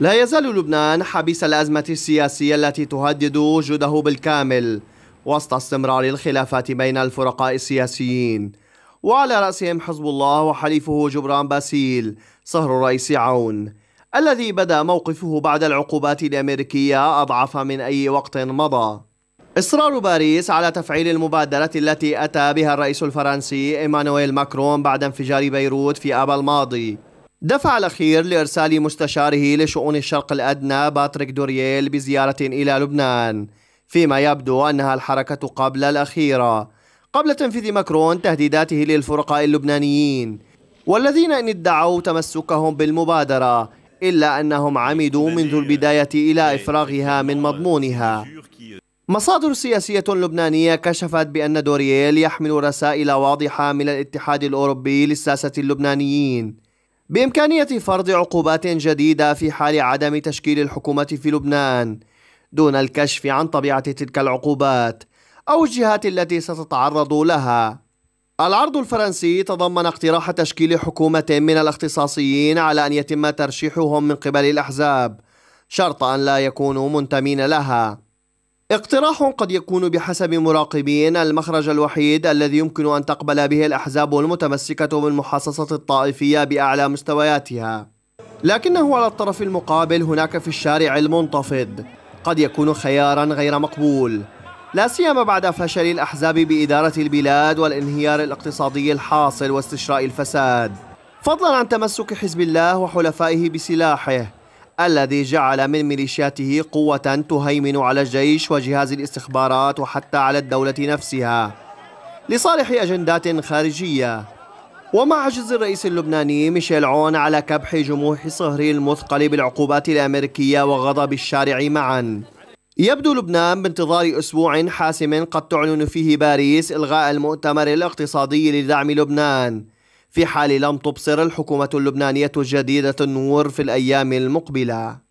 لا يزال لبنان حبيس الأزمة السياسية التي تهدد وجوده بالكامل وسط استمرار الخلافات بين الفرقاء السياسيين وعلى رأسهم حزب الله وحليفه جبران باسيل صهر رئيس عون الذي بدا موقفه بعد العقوبات الأمريكية أضعف من أي وقت مضى إصرار باريس على تفعيل المبادرة التي أتى بها الرئيس الفرنسي إيمانويل ماكرون بعد انفجار بيروت في آب الماضي دفع الأخير لإرسال مستشاره لشؤون الشرق الأدنى باتريك دورييل بزيارة إلى لبنان فيما يبدو أنها الحركة قبل الأخيرة قبل تنفيذ ماكرون تهديداته للفرقاء اللبنانيين والذين إن ادعوا تمسكهم بالمبادرة إلا أنهم عمدوا منذ البداية إلى إفراغها من مضمونها مصادر سياسية لبنانية كشفت بأن دورييل يحمل رسائل واضحة من الاتحاد الأوروبي للساسة اللبنانيين بإمكانية فرض عقوبات جديدة في حال عدم تشكيل الحكومة في لبنان دون الكشف عن طبيعة تلك العقوبات أو الجهات التي ستتعرض لها العرض الفرنسي تضمن اقتراح تشكيل حكومة من الاختصاصيين على أن يتم ترشيحهم من قبل الأحزاب شرط أن لا يكونوا منتمين لها اقتراح قد يكون بحسب مراقبين المخرج الوحيد الذي يمكن أن تقبل به الأحزاب المتمسكة بالمحاصصة الطائفية بأعلى مستوياتها لكنه على الطرف المقابل هناك في الشارع المنتفض قد يكون خيارا غير مقبول لا سيما بعد فشل الأحزاب بإدارة البلاد والانهيار الاقتصادي الحاصل واستشراء الفساد فضلا عن تمسك حزب الله وحلفائه بسلاحه الذي جعل من ميليشياته قوة تهيمن على الجيش وجهاز الاستخبارات وحتى على الدولة نفسها لصالح أجندات خارجية ومع عجز الرئيس اللبناني ميشيل عون على كبح جموح صهري المثقل بالعقوبات الأمريكية وغضب الشارع معا يبدو لبنان بانتظار أسبوع حاسم قد تعلن فيه باريس إلغاء المؤتمر الاقتصادي لدعم لبنان في حال لم تبصر الحكومة اللبنانية الجديدة النور في الأيام المقبلة